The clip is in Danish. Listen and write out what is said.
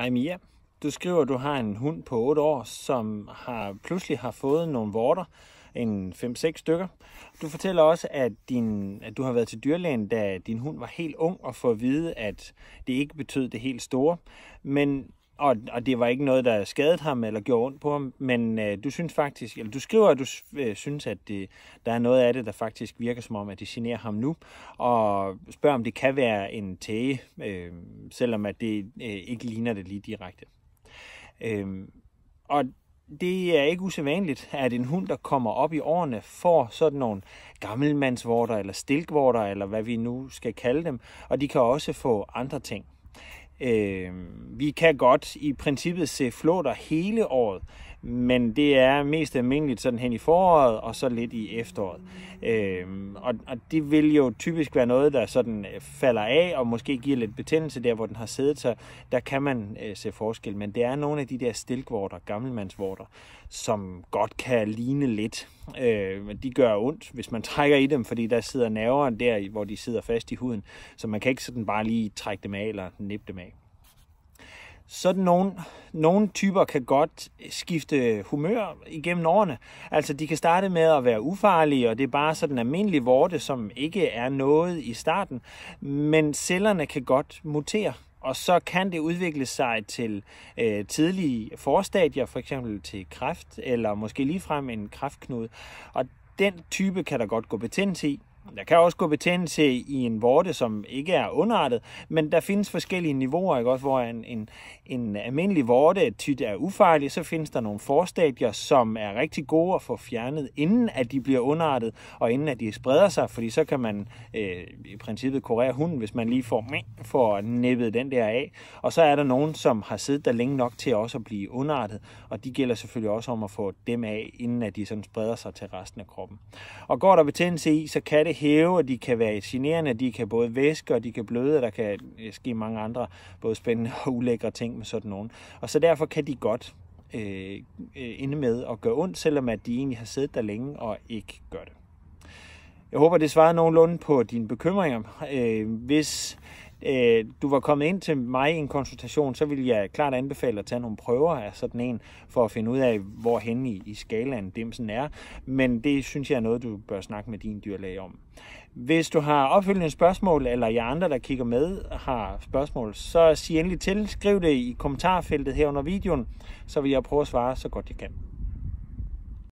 Hej Mia. Du skriver, at du har en hund på 8 år, som har pludselig har fået nogle vorter, en 5-6 stykker. Du fortæller også, at, din, at du har været til dyrlægen, da din hund var helt ung, og får at vide, at det ikke betød det helt store. Men og, og det var ikke noget, der skadede ham eller gjorde ondt på ham, men øh, du synes faktisk, eller du skriver, at du øh, synes, at det, der er noget af det, der faktisk virker som om, at det generer ham nu, og spørger, om det kan være en tæge, øh, selvom at det øh, ikke ligner det lige direkte. Øh, og det er ikke usædvanligt, at en hund, der kommer op i årene, får sådan nogle gammelmandsvorter, eller stilkvorter, eller hvad vi nu skal kalde dem, og de kan også få andre ting. Øh, vi kan godt i princippet se flåter hele året, men det er mest almindeligt sådan hen i foråret og så lidt i efteråret. Øhm, og, og det vil jo typisk være noget, der sådan øh, falder af og måske giver lidt betændelse der, hvor den har siddet, så der kan man øh, se forskel. Men det er nogle af de der stilkvorter, gammelmandsvorter, som godt kan ligne lidt. Øh, de gør ondt, hvis man trækker i dem, fordi der sidder nerverne der, hvor de sidder fast i huden, så man kan ikke sådan bare lige trække dem af eller nippe dem af sådan nogle, nogle typer kan godt skifte humør igennem årene. Altså, de kan starte med at være ufarlige, og det er bare sådan en almindelig vorte, som ikke er noget i starten. Men cellerne kan godt mutere, og så kan det udvikle sig til øh, tidlige forstadier, for eksempel til kræft, eller måske ligefrem en kræftknude. Og den type kan der godt gå betændt i, der kan også gå betændelse i en vorte, som ikke er underartet, men der findes forskellige niveauer, ikke? Også, hvor en, en, en almindelig vorte tit er ufarlig, så findes der nogle forstadier, som er rigtig gode at få fjernet, inden at de bliver underartet, og inden at de spreder sig, fordi så kan man øh, i princippet kurere hunden, hvis man lige får, får nippet den der af. Og så er der nogen, som har siddet der længe nok til også at blive underartet, og de gælder selvfølgelig også om at få dem af, inden at de sådan spreder sig til resten af kroppen. Og går der betændelse i, så kan det hæve, og de kan være generende, de kan både væske, og de kan bløde, og der kan øh, ske mange andre både spændende og ulækre ting med sådan nogen. Og så derfor kan de godt øh, øh, ende med at gøre ondt, selvom at de egentlig har siddet der længe og ikke gør det. Jeg håber, det svarede nogenlunde på dine bekymringer. Øh, hvis øh, du var kommet ind til mig i en konsultation, så vil jeg klart anbefale at tage nogle prøver af sådan en, for at finde ud af, hvor hen i, i skalaen dimsen er. Men det synes jeg er noget, du bør snakke med din dyrlæge om. Hvis du har opfølgende spørgsmål, eller jer andre, der kigger med, har spørgsmål, så sig endelig til. Skriv det i kommentarfeltet her under videoen, så vil jeg prøve at svare så godt jeg kan.